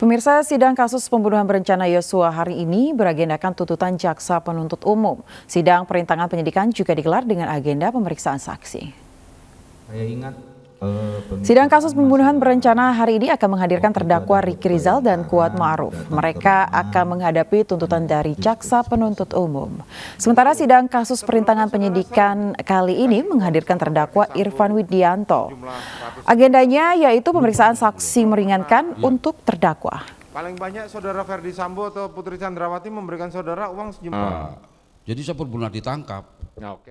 Pemirsa, sidang kasus pembunuhan berencana Yosua hari ini beragendakan tuntutan jaksa penuntut umum. Sidang perintangan penyidikan juga digelar dengan agenda pemeriksaan saksi. Saya ingat Sidang kasus pembunuhan berencana hari ini akan menghadirkan terdakwa Riki Rizal dan Kuat Ma'ruf. Mereka akan menghadapi tuntutan dari jaksa penuntut umum. Sementara sidang kasus perintangan penyidikan kali ini menghadirkan terdakwa Irfan Widianto. Agendanya yaitu pemeriksaan saksi meringankan untuk terdakwa. Paling banyak saudara Ferdi Sambo atau Putri Chandrawati memberikan saudara uang sejumlah. Ah, jadi saya pun ditangkap. Nah, oke.